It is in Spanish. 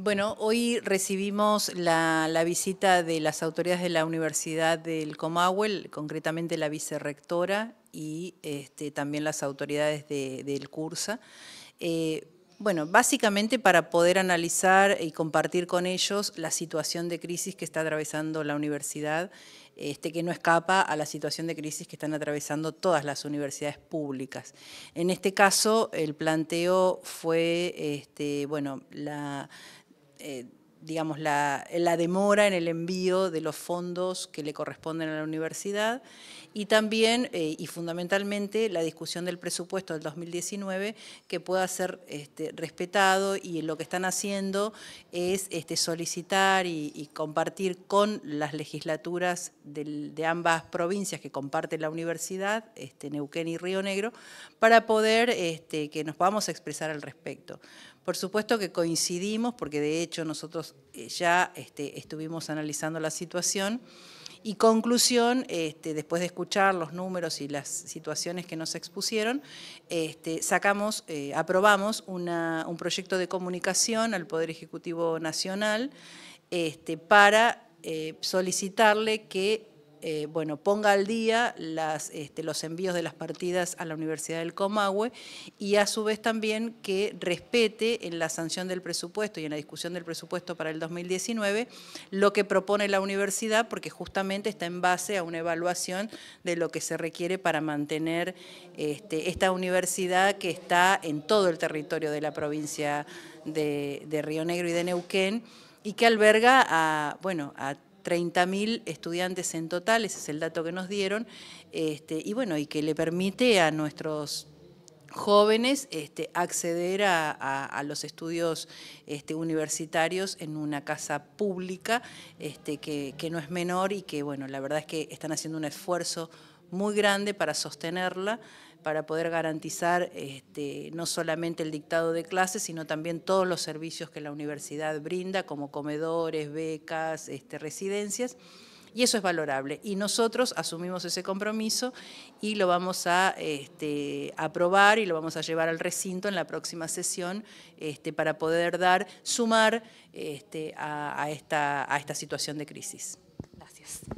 Bueno, hoy recibimos la, visita de las autoridades de la Universidad del Comahue, concretamente la vicerrectora y este, también las autoridades del CURSA. Eh, bueno, básicamente para poder analizar y compartir con ellos la situación de crisis que está atravesando la universidad, este, que no escapa a la situación de crisis que están atravesando todas las universidades públicas. En este caso, el planteo fue, este, bueno, la eh, digamos, la, demora en el envío de los fondos que le corresponden a la universidad y también eh, y fundamentalmente la discusión del presupuesto del 2019 que pueda ser este, respetado y lo que están haciendo es este, solicitar y, compartir con las legislaturas de ambas provincias que comparte la universidad, este, Neuquén y Río Negro, para poder que nos podamos expresar al respecto. Por supuesto que coincidimos, porque de hecho nosotros eh, ya este, estuvimos analizando la situación. Y conclusión, este, después de escuchar los números y las situaciones que nos expusieron, este, sacamos, eh, aprobamos un proyecto de comunicación al Poder Ejecutivo Nacional para eh, solicitarle que eh, bueno, ponga al día este, los envíos de las partidas a la Universidad del Comahue y a su vez también que respete en la sanción del presupuesto y en la discusión del presupuesto para el 2019 lo que propone la universidad porque justamente está en base a una evaluación de lo que se requiere para mantener este, esta universidad que está en todo el territorio de la provincia de, Río Negro y de Neuquén y que alberga a, bueno, a 30.000 estudiantes en total, ese es el dato que nos dieron, este, y bueno, y que le permite a nuestros jóvenes este, acceder a, los estudios este, universitarios en una casa pública que, que no es menor y que bueno, la verdad es que están haciendo un esfuerzo muy grande para sostenerla, para poder garantizar este, no solamente el dictado de clases, sino también todos los servicios que la universidad brinda, como comedores, becas, este, residencias, y eso es valorable. Y nosotros asumimos ese compromiso y lo vamos a este, aprobar y lo vamos a llevar al recinto en la próxima sesión para poder dar, sumar esta, a esta situación de crisis. Gracias.